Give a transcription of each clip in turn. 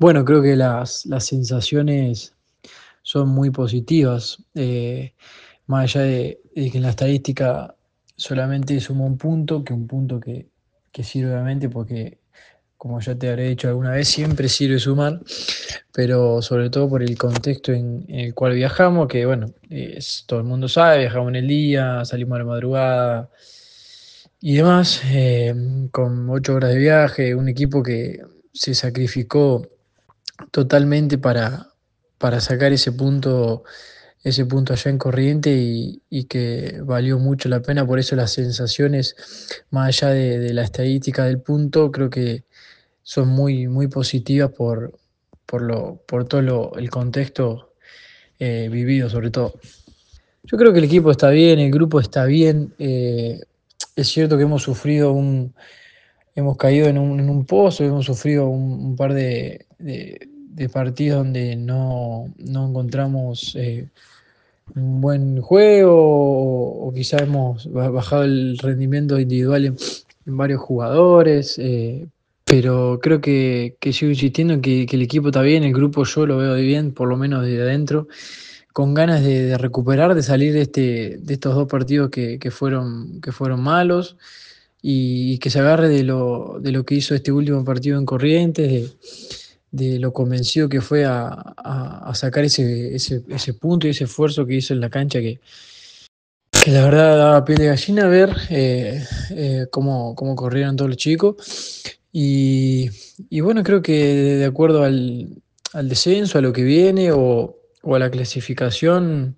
Bueno, creo que las, sensaciones son muy positivas, eh, más allá de, que en la estadística solamente suma un punto, que un punto que, que sirve obviamente porque, como ya te habré dicho alguna vez, siempre sirve sumar, pero sobre todo por el contexto en, el cual viajamos, que bueno, todo el mundo sabe, viajamos en el día, salimos a la madrugada y demás, eh, con ocho horas de viaje, un equipo que se sacrificó totalmente para, para sacar ese punto, ese punto allá en corriente y, que valió mucho la pena. Por eso las sensaciones, más allá de, la estadística del punto, creo que son muy, muy positivas por, por, lo, por todo el contexto eh, vivido, sobre todo. Yo creo que el equipo está bien, el grupo está bien. Eh, es cierto que hemos sufrido un. Hemos caído en un, pozo, hemos sufrido un, par de de partidos donde no, encontramos eh, un buen juego o, quizá hemos bajado el rendimiento individual en, varios jugadores, eh, pero creo que, que sigo insistiendo que, que, el equipo está bien, el grupo yo lo veo bien, por lo menos desde adentro, con ganas de, recuperar, de salir de, este, de estos dos partidos que, fueron, que fueron malos y, que se agarre de lo, de lo que hizo este último partido en Corrientes de lo convencido que fue a, sacar ese, punto y ese esfuerzo que hizo en la cancha, que, la verdad daba piel de gallina ver eh, eh, cómo, corrieron todos los chicos. Y, y bueno, creo que de acuerdo al, al, descenso, a lo que viene o, o a la clasificación,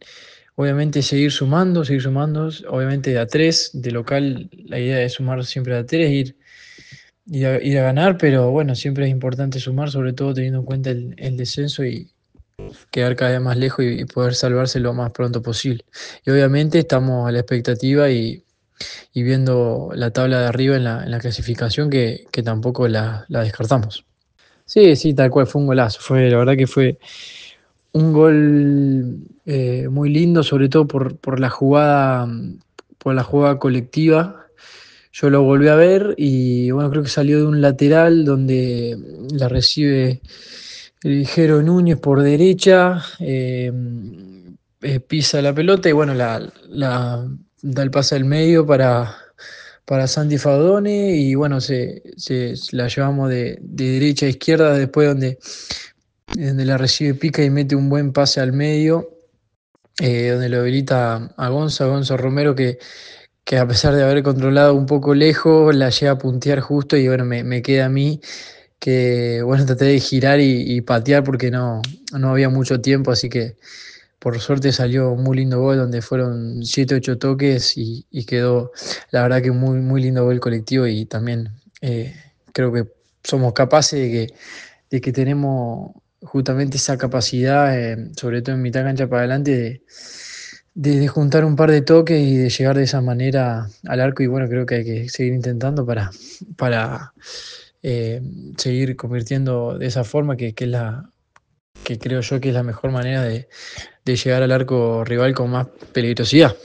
obviamente seguir sumando, seguir sumando, obviamente a tres, de local la idea es sumar siempre a tres, ir ir a, ganar, pero bueno, siempre es importante sumar, sobre todo teniendo en cuenta el, descenso y quedar cada vez más lejos y, poder salvarse lo más pronto posible. Y obviamente estamos a la expectativa y, viendo la tabla de arriba en la, en la clasificación que, tampoco la, descartamos. Sí, sí, tal cual, fue un golazo. Fue, la verdad que fue un gol eh, muy lindo, sobre todo por, por, la jugada, por la jugada colectiva yo lo volví a ver y bueno, creo que salió de un lateral donde la recibe el Ligero Núñez por derecha, eh, eh, pisa la pelota y bueno, la, da el pase al medio para, para Santi Fadone y bueno, se, la llevamos de, derecha a izquierda después donde, donde la recibe Pica y mete un buen pase al medio. Eh, donde lo habilita a Gonzo Romero, que, que a pesar de haber controlado un poco lejos, la llega a puntear justo y bueno, me, queda a mí que, bueno, traté de girar y, patear porque no, no había mucho tiempo, así que por suerte salió un muy lindo gol donde fueron 7, 8 toques y, quedó, la verdad que muy, muy lindo gol colectivo y también eh, creo que somos capaces de que, de que tenemos justamente esa capacidad, eh, sobre todo en mitad cancha para adelante, de de, juntar un par de toques y de llegar de esa manera al arco. Y bueno, creo que hay que seguir intentando para, para eh, seguir convirtiendo de esa forma, que, es la que creo yo que es la mejor manera de, de llegar al arco rival con más peligrosidad.